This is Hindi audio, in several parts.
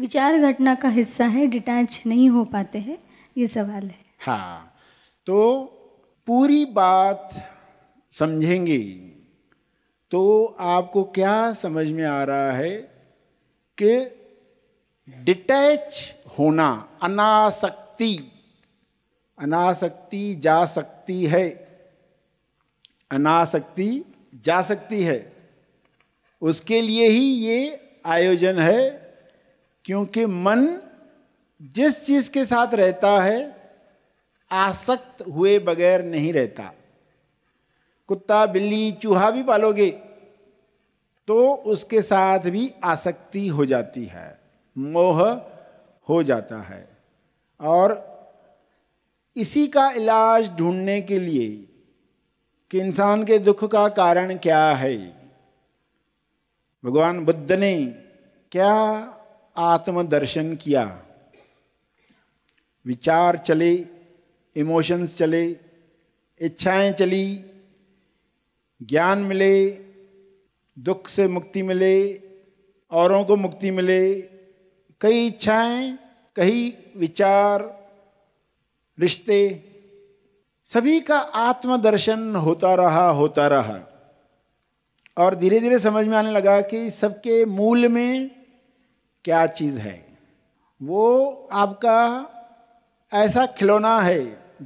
विचार घटना का हिस्सा है डिटैच नहीं हो पाते हैं ये सवाल है हाँ तो पूरी बात समझेंगे तो आपको क्या समझ में आ रहा है कि डिटैच होना अनासक्ति अनासक्ति जा सकती है अनासक्ति जा सकती है उसके लिए ही ये आयोजन है क्योंकि मन जिस चीज के साथ रहता है आसक्त हुए बगैर नहीं रहता कुत्ता बिल्ली चूहा भी पालोगे तो उसके साथ भी आसक्ति हो जाती है मोह हो जाता है और इसी का इलाज ढूंढने के लिए कि इंसान के दुख का कारण क्या है भगवान बुद्ध ने क्या आत्मदर्शन किया विचार चले इमोशंस चले इच्छाएं चली ज्ञान मिले दुख से मुक्ति मिले औरों को मुक्ति मिले कई इच्छाएं कई विचार रिश्ते सभी का आत्मदर्शन होता रहा होता रहा और धीरे धीरे समझ में आने लगा कि सबके मूल में क्या चीज़ है वो आपका ऐसा खिलौना है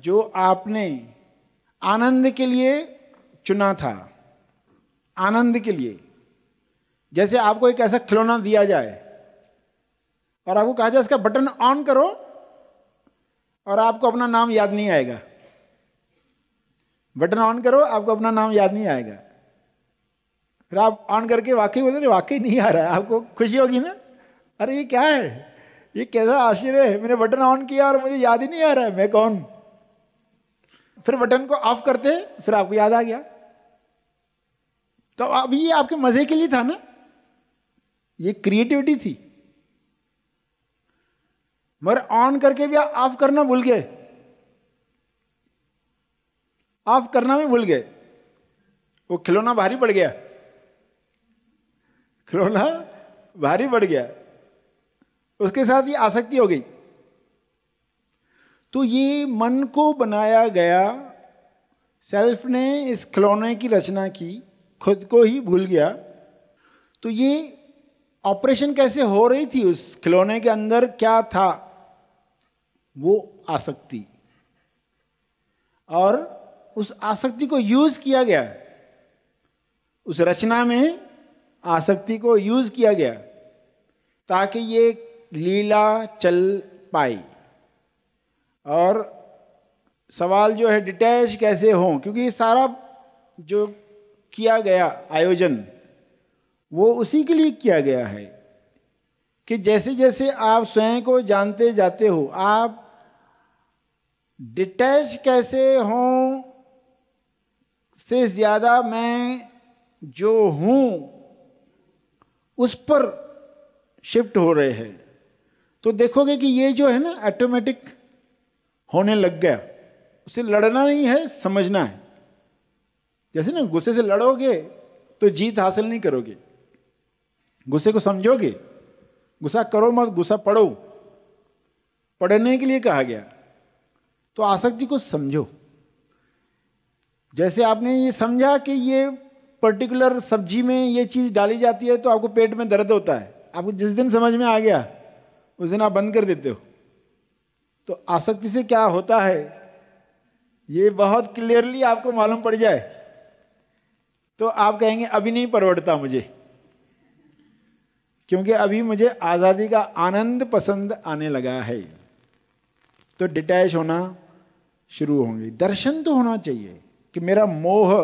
जो आपने आनंद के लिए चुना था आनंद के लिए जैसे आपको एक ऐसा खिलौना दिया जाए और आपको कहा जाए इसका बटन ऑन करो और आपको अपना नाम याद नहीं आएगा बटन ऑन करो आपको अपना नाम याद नहीं आएगा फिर आप ऑन करके वाकई बोले वाकई नहीं आ रहा है आपको खुशी होगी ना अरे ये क्या है ये कैसा आश्चर्य है मैंने बटन ऑन किया और मुझे याद ही नहीं आ रहा है मैं कौन फिर बटन को ऑफ करते फिर आपको याद आ गया तो अब ये आपके मजे के लिए था ना ये क्रिएटिविटी थी मगर ऑन करके भी ऑफ करना भूल गए ऑफ करना भी भूल गए वो खिलौना भारी पड़ गया खिलौना भारी पड़ गया उसके साथ ये आसक्ति हो गई तो ये मन को बनाया गया सेल्फ ने इस खिलौने की रचना की खुद को ही भूल गया तो ये ऑपरेशन कैसे हो रही थी उस खिलौने के अंदर क्या था वो आसक्ति और उस आसक्ति को यूज किया गया उस रचना में आसक्ति को यूज किया गया ताकि ये लीला चल पाई और सवाल जो है डिटैच कैसे हों क्योंकि ये सारा जो किया गया आयोजन वो उसी के लिए किया गया है कि जैसे जैसे आप स्वयं को जानते जाते हो आप डिटैच कैसे हों से ज़्यादा मैं जो हूँ उस पर शिफ्ट हो रहे हैं तो देखोगे कि ये जो है ना ऑटोमेटिक होने लग गया उसे लड़ना नहीं है समझना है जैसे ना गुस्से से लड़ोगे तो जीत हासिल नहीं करोगे गुस्से को समझोगे गुस्सा करो मत गुस्सा पढ़ो पढ़ने के लिए कहा गया तो आसक्ति को समझो जैसे आपने ये समझा कि ये पर्टिकुलर सब्जी में ये चीज़ डाली जाती है तो आपको पेट में दर्द होता है आपको जिस दिन समझ में आ गया उस दिन आप बंद कर देते हो तो आसक्ति से क्या होता है ये बहुत क्लियरली आपको मालूम पड़ जाए तो आप कहेंगे अभी नहीं परवड़ता मुझे क्योंकि अभी मुझे आज़ादी का आनंद पसंद आने लगा है तो डिटैच होना शुरू होंगे दर्शन तो होना चाहिए कि मेरा मोह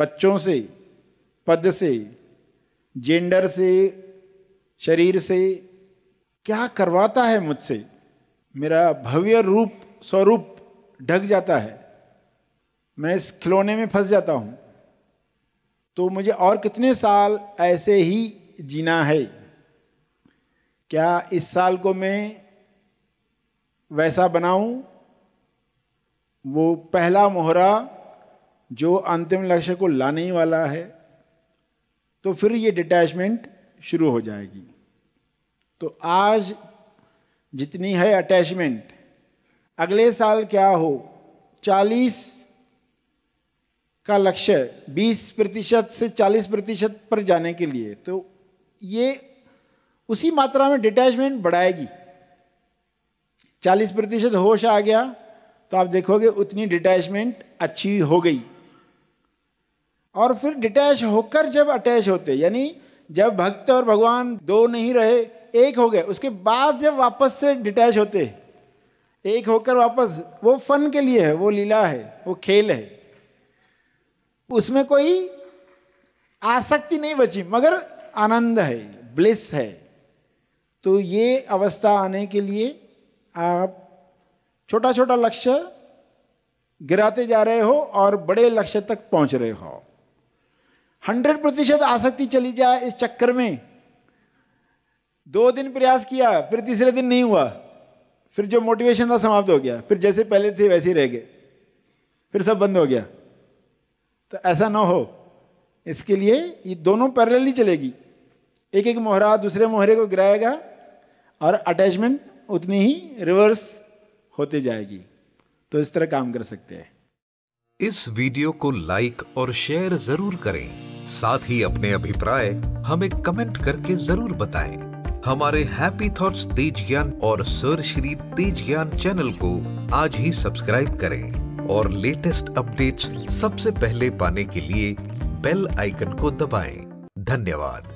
बच्चों से पद से जेंडर से शरीर से क्या करवाता है मुझसे मेरा भव्य रूप स्वरूप ढक जाता है मैं इस खिलौने में फंस जाता हूँ तो मुझे और कितने साल ऐसे ही जीना है क्या इस साल को मैं वैसा बनाऊं वो पहला मोहरा जो अंतिम लक्ष्य को लाने ही वाला है तो फिर ये डिटैचमेंट शुरू हो जाएगी तो आज जितनी है अटैचमेंट अगले साल क्या हो 40 का लक्ष्य 20 प्रतिशत से 40 प्रतिशत पर जाने के लिए तो ये उसी मात्रा में डिटैचमेंट बढ़ाएगी 40 प्रतिशत होश आ गया तो आप देखोगे उतनी डिटैचमेंट अच्छी हो गई और फिर डिटैच होकर जब अटैच होते यानी जब भक्त और भगवान दो नहीं रहे एक हो गए उसके बाद जब वापस से डिटैच होते एक होकर वापस वो फन के लिए है वो लीला है वो खेल है उसमें कोई आसक्ति नहीं बची मगर आनंद है ब्लिस है तो ये अवस्था आने के लिए आप छोटा छोटा लक्ष्य गिराते जा रहे हो और बड़े लक्ष्य तक पहुंच रहे हो हंड्रेड प्रतिशत आसक्ति चली जाए इस चक्कर में दो दिन प्रयास किया फिर तीसरे दिन नहीं हुआ फिर जो मोटिवेशन था समाप्त हो गया फिर जैसे पहले थे वैसे ही रह गए फिर सब बंद हो गया तो ऐसा ना हो इसके लिए ये दोनों ही चलेगी एक एक मोहरा दूसरे मोहरे को गिराएगा और अटैचमेंट उतनी ही रिवर्स होती जाएगी तो इस तरह काम कर सकते हैं इस वीडियो को लाइक और शेयर जरूर करें साथ ही अपने अभिप्राय हमें कमेंट करके जरूर बताएं। हमारे हैप्पी थॉट्स तेज ज्ञान और सर श्री तेज ज्ञान चैनल को आज ही सब्सक्राइब करें और लेटेस्ट अपडेट्स सबसे पहले पाने के लिए बेल आइकन को दबाएं। धन्यवाद